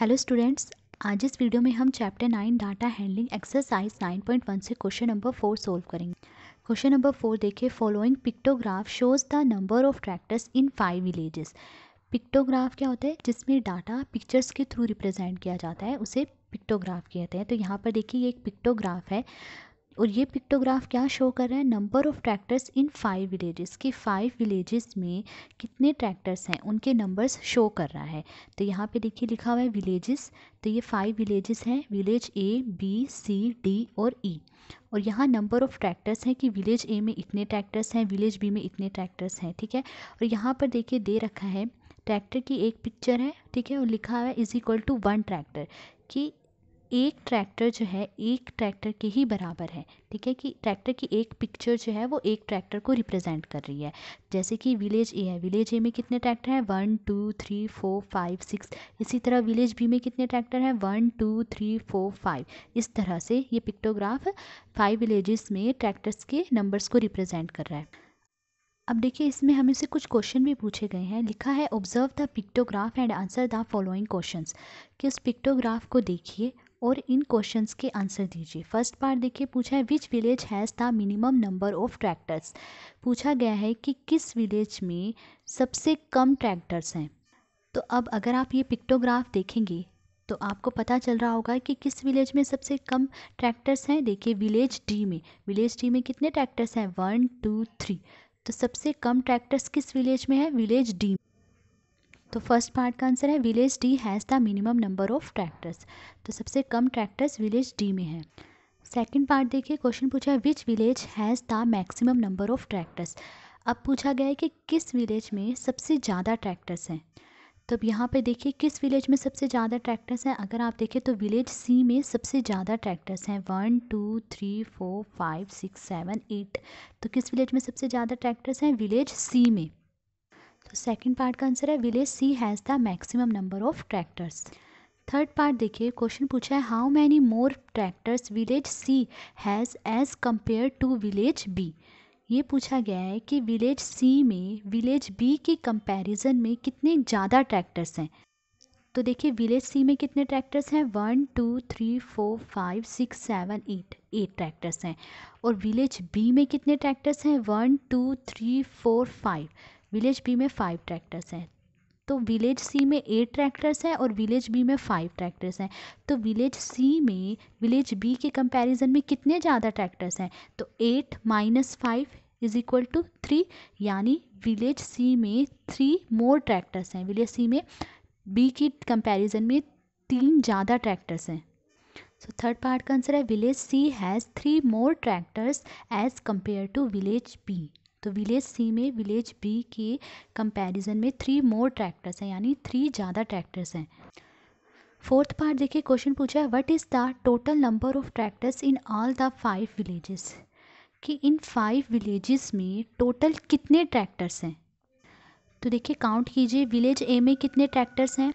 Hello students आज इस video में हम chapter nine data handling exercise nine point one से क्वेश्चन नंबर फोर सोल्व करेंगे क्वेश्चन नंबर फोर देखिए following pictograph shows the number of tractors in five villages pictograph क्या होता है जिसमें डाटा पिक्चर्स के थ्रू रिप्रेजेंट किया जाता है उसे पिक्टोग्राफ कहते हैं तो यहाँ पर देखिए ये एक पिक्टोग्राफ है और ये पिक्टोग्राफ क्या शो कर रहा है number of tractors in five villages कि फाइव विलेजेस में कितने ट्रैक्टर्स हैं उनके नंबर्स शो कर रहा है तो यहाँ पे देखिए लिखा हुआ है विलेजेस तो ये फाइव विलेजेस हैं village A B C D और ई e. और यहाँ नंबर ऑफ़ ट्रैक्टर्स हैं कि विलेज ए में इतने ट्रैक्टर्स हैं विलेज बी में इतने ट्रैक्टर्स हैं ठीक है और यहाँ पर देखिए दे रखा है ट्रैक्टर की एक पिक्चर है ठीक है और लिखा हुआ है is equal to one tractor कि एक ट्रैक्टर जो है एक ट्रैक्टर के ही बराबर है ठीक है कि ट्रैक्टर की एक पिक्चर जो है वो एक ट्रैक्टर को रिप्रेजेंट कर रही है जैसे कि विलेज ए है विलेज ए में कितने ट्रैक्टर हैं one two three four five six इसी तरह विलेज बी में कितने ट्रैक्टर हैं one two three four five इस तरह से ये पिक्टोग्राफ फाइव विलेजेस में ट्रैक्टर्स के नंबर्स को रिप्रेजेंट कर रहा है अब देखिए इसमें हमें से कुछ क्वेश्चन भी पूछे गए हैं लिखा है observe the pictograph and answer the following questions कि उस पिक्टोग्राफ को देखिए और इन क्वेश्चंस के आंसर दीजिए फर्स्ट पार्ट देखिए पूछा है which village has the minimum number of tractors पूछा गया है कि किस विलेज में सबसे कम ट्रैक्टर्स हैं तो अब अगर आप ये पिक्टोग्राफ देखेंगे तो आपको पता चल रहा होगा कि किस विलेज में सबसे कम ट्रैक्टर्स हैं देखिए विलेज डी में विलेज डी में कितने ट्रैक्टर्स हैं वन टू थ्री तो सबसे कम ट्रैक्टर्स किस विलेज में है विलेज डी तो फर्स्ट पार्ट का आंसर है village D has the minimum number of tractors तो सबसे कम ट्रैक्टर्स विलेज डी में है सेकंड पार्ट देखिए क्वेश्चन पूछा है which village has the maximum number of tractors अब पूछा गया है कि किस विलेज में सबसे ज़्यादा ट्रैक्टर्स हैं तो अब यहाँ पर देखिए किस विलेज में सबसे ज़्यादा ट्रैक्टर्स हैं अगर आप देखें तो विलेज सी में सबसे ज़्यादा ट्रैक्टर्स हैं one two three four five six seven eight तो किस विलेज में सबसे ज़्यादा ट्रैक्टर्स हैं विलेज सी में तो सेकंड पार्ट का आंसर है village C has the maximum number of tractors third part देखिए क्वेश्चन पूछा है how many more tractors village C has as compare to village B ये पूछा गया है कि विलेज सी में विलेज बी के कंपैरिजन में कितने ज़्यादा ट्रैक्टर्स हैं तो देखिए विलेज सी में कितने ट्रैक्टर्स हैं one two three four five six seven eight eight tractors हैं और विलेज बी में कितने ट्रैक्टर्स हैं one two three four five village B में फ़ाइव ट्रैक्टर्स हैं तो विलेज सी में एट ट्रैक्टर्स हैं और विलेज बी में फ़ाइव ट्रैक्टर्स हैं तो विलेज सी में विलेज बी के कंपैरिजन में कितने ज़्यादा ट्रैक्टर्स हैं तो eight minus five is equal to three यानी विलेज सी में थ्री मोर ट्रैक्टर्स हैं विलेज सी में बी की कंपैरिजन में तीन ज़्यादा ट्रैक्टर्स हैं सो थर्ड पार्ट का आंसर है village C has three more tractors as compare to village B तो विलेज सी में विलेज बी के कंपैरिजन में थ्री मोर ट्रैक्टर्स हैं यानी थ्री ज़्यादा ट्रैक्टर्स हैं फोर्थ पार्ट देखिए क्वेश्चन पूछा है what is the total number of tractors in all the five villages कि इन फाइव विलेजेस में टोटल कितने ट्रैक्टर्स हैं तो देखिए काउंट कीजिए विलेज ए में कितने ट्रैक्टर्स हैं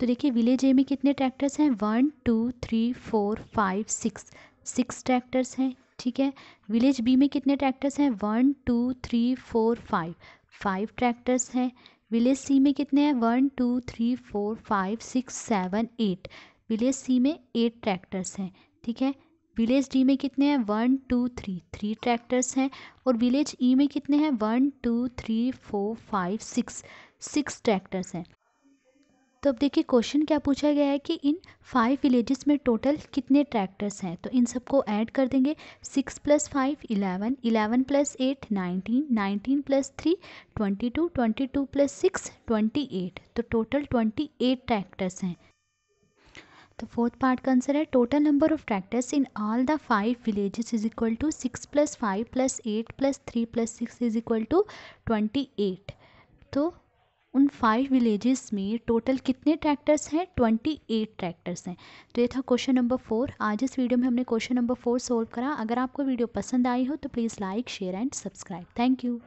तो देखिए विलेज ए में कितने ट्रैक्टर्स हैं one two three four five six six tractors हैं ठीक है विलेज बी में कितने ट्रैक्टर्स हैं one two three four five five tractors हैं विलेज सी में कितने हैं one two three four five six seven eight village C में एट ट्रैक्टर्स हैं ठीक है विलेज डी में कितने हैं one two three three tractors हैं और विलेज ई e में कितने हैं one two three four five six six tractors हैं तो अब देखिए क्वेश्चन क्या पूछा गया है कि इन फाइव विलेजेस में टोटल कितने ट्रैक्टर्स हैं तो इन सबको ऐड कर देंगे six plus five eleven eleven plus eight nineteen nineteen plus three twenty two twenty two plus six twenty eight तो टोटल ट्वेंटी एट ट्रैक्टर्स हैं तो फोर्थ पार्ट का आंसर है total number of tractors in all the five villages is equal to six plus five plus eight plus three plus six is equal to twenty eight तो उन five villages में total कितने tractors हैं twenty eight tractors हैं तो ये था question number four आज इस वीडियो में हमने क्वेश्चन नंबर फोर सोल्व करा अगर आपको वीडियो पसंद आई हो तो please like share and subscribe thank you